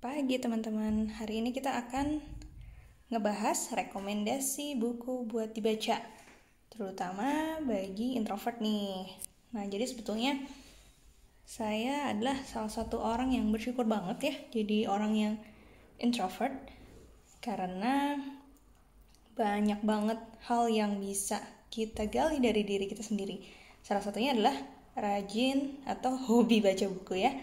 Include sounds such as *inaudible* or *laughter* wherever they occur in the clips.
Pagi teman-teman, hari ini kita akan ngebahas rekomendasi buku buat dibaca Terutama bagi introvert nih Nah jadi sebetulnya saya adalah salah satu orang yang bersyukur banget ya Jadi orang yang introvert Karena banyak banget hal yang bisa kita gali dari diri kita sendiri Salah satunya adalah rajin atau hobi baca buku ya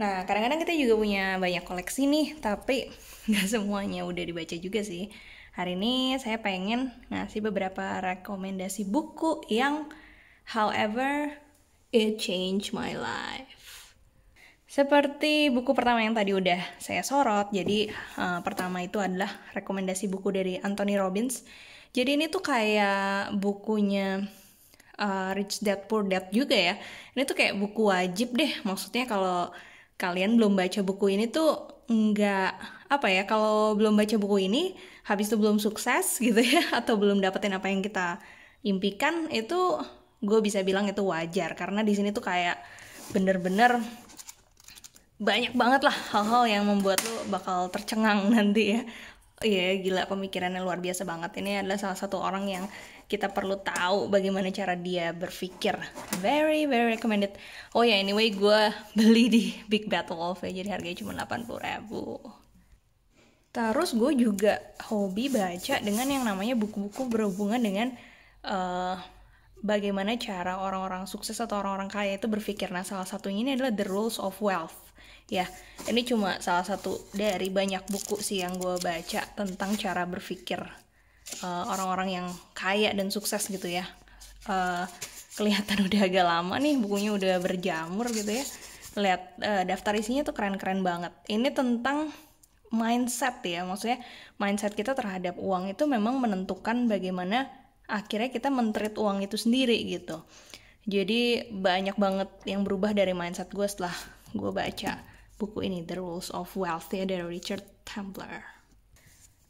Nah, kadang-kadang kita juga punya banyak koleksi nih, tapi *laughs* nggak semuanya udah dibaca juga sih. Hari ini saya pengen ngasih beberapa rekomendasi buku yang however it changed my life. Seperti buku pertama yang tadi udah saya sorot, jadi uh, pertama itu adalah rekomendasi buku dari Anthony Robbins. Jadi ini tuh kayak bukunya uh, Rich Dad Poor Dad juga ya. Ini tuh kayak buku wajib deh, maksudnya kalau kalian belum baca buku ini tuh nggak apa ya kalau belum baca buku ini habis itu belum sukses *laughs* gitu ya atau belum dapetin apa yang kita impikan itu gue bisa bilang itu wajar karena di sini tuh kayak bener-bener banyak banget lah hal-hal yang membuat lo bakal tercengang *laughs* nanti ya Iya yeah, gila pemikirannya luar biasa banget Ini adalah salah satu orang yang kita perlu tahu bagaimana cara dia berpikir. Very very recommended. Oh ya yeah, anyway gue *laughs* beli di Big battle Wolf ya jadi harganya cuma 80 ribu. Terus gue juga hobi baca dengan yang namanya buku-buku berhubungan dengan uh, bagaimana cara orang-orang sukses atau orang-orang kaya itu berpikir. Nah salah satunya ini adalah The Rules of Wealth. Ya, ini cuma salah satu dari banyak buku sih yang gue baca tentang cara berpikir Eh, orang-orang uh, yang kaya dan sukses gitu ya uh, kelihatan *laughs* udah agak lama nih bukunya udah berjamur gitu ya lihat uh, daftar isinya tuh keren-keren banget ini tentang mindset ya maksudnya mindset kita terhadap uang itu memang menentukan bagaimana akhirnya kita mentreat uang itu sendiri gitu jadi banyak banget yang berubah dari mindset gue setelah gue baca buku ini The Rules of Wealth ya dari Richard Templer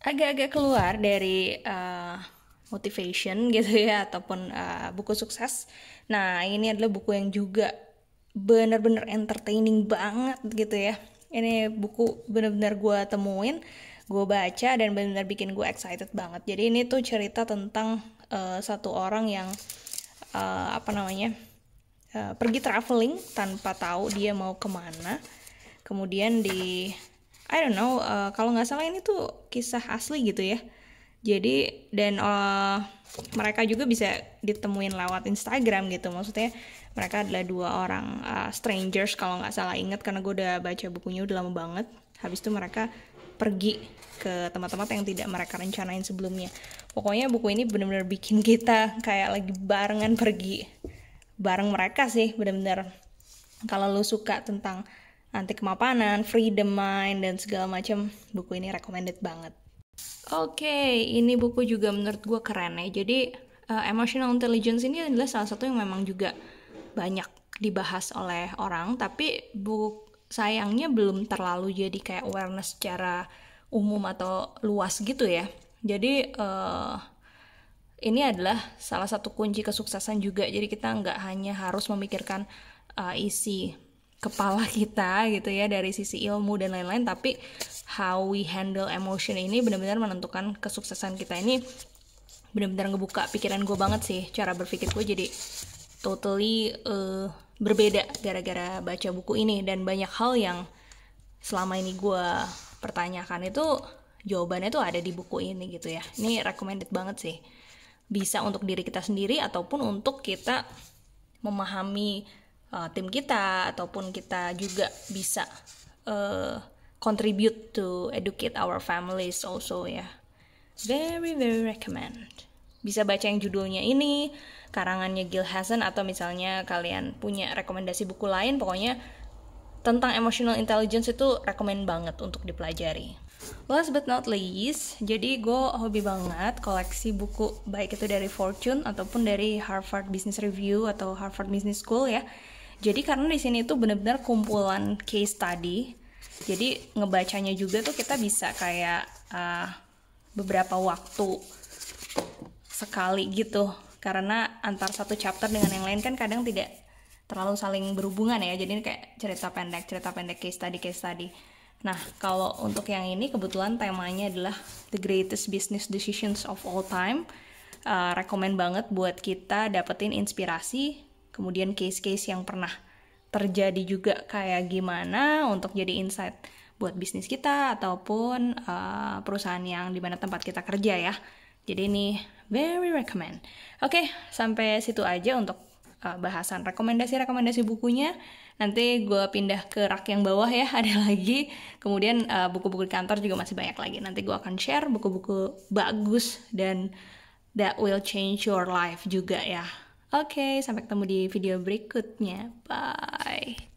agak-agak keluar dari uh, motivation *laughs* gitu ya ataupun uh, buku sukses. Nah, ini adalah buku yang juga benar-benar entertaining banget gitu ya. Ini buku benar-benar gue temuin, gue baca dan benar-benar bikin gue excited banget. Jadi ini tuh cerita tentang uh, satu orang yang uh, apa namanya uh, pergi traveling tanpa tahu dia mau kemana. Kemudian di I don't know uh, kalau nggak salah ini tuh kisah asli gitu ya jadi dan uh, mereka juga bisa ditemuin lewat Instagram gitu maksudnya mereka adalah dua orang uh, strangers kalau nggak salah inget karena gue udah baca bukunya udah lama banget habis itu mereka pergi ke tempat-tempat yang tidak mereka rencanain sebelumnya pokoknya buku ini bener-bener bikin kita kayak lagi barengan pergi bareng mereka sih bener-bener kalau lo suka tentang anti kemapanan, freedom mind dan segala macam. Buku ini recommended banget. Oke, okay, ini buku juga menurut gue keren ya. Jadi uh, emotional intelligence ini adalah salah satu yang memang juga banyak dibahas oleh orang, tapi buk, sayangnya belum terlalu jadi kayak awareness secara umum atau luas gitu ya. Jadi uh, ini adalah salah satu kunci kesuksesan juga. Jadi kita nggak hanya harus memikirkan uh, isi kepala kita gitu ya dari sisi ilmu dan lain-lain tapi how we handle emotion ini benar-benar menentukan kesuksesan kita ini benar-benar ngebuka pikiran gue banget sih cara berpikir gue jadi totally uh, berbeda gara-gara baca buku ini dan banyak hal yang selama ini gue pertanyakan itu jawabannya tuh ada di buku ini gitu ya ini recommended banget sih bisa untuk diri kita sendiri ataupun untuk kita memahami uh, tim kita ataupun kita juga bisa uh, contribute to educate our families also ya. Very very recommend. Bisa baca yang judulnya ini, karangannya Gil Hassan atau misalnya kalian punya rekomendasi buku lain pokoknya tentang emotional intelligence itu rekomend banget untuk dipelajari. Last but not least, jadi gue hobi banget koleksi buku baik itu dari Fortune ataupun dari Harvard Business Review atau Harvard Business School ya jadi karena di sini itu benar-benar kumpulan case study, jadi ngebacanya juga tuh kita bisa kayak uh, beberapa waktu sekali gitu. Karena antar satu chapter dengan yang lain kan kadang tidak terlalu saling berhubungan ya. Jadi ini kayak cerita pendek, cerita pendek case study, case study. Nah, kalau untuk yang ini kebetulan temanya adalah The Greatest Business Decisions of All Time. Uh, ah, rekomen banget buat kita dapetin inspirasi kemudian case-case yang pernah terjadi juga kayak gimana untuk jadi insight buat bisnis kita ataupun uh, perusahaan yang dimana tempat kita kerja ya. Jadi ini very recommend. Oke, okay, sampai situ aja untuk uh, bahasan rekomendasi-rekomendasi bukunya. Nanti gue pindah ke rak yang bawah ya, *laughs* ada lagi. Kemudian buku eh, buku-buku di kantor juga masih banyak lagi. Nanti gue akan share buku-buku bagus dan that will change your life juga ya. Oke, sampai ketemu di video berikutnya. Bye.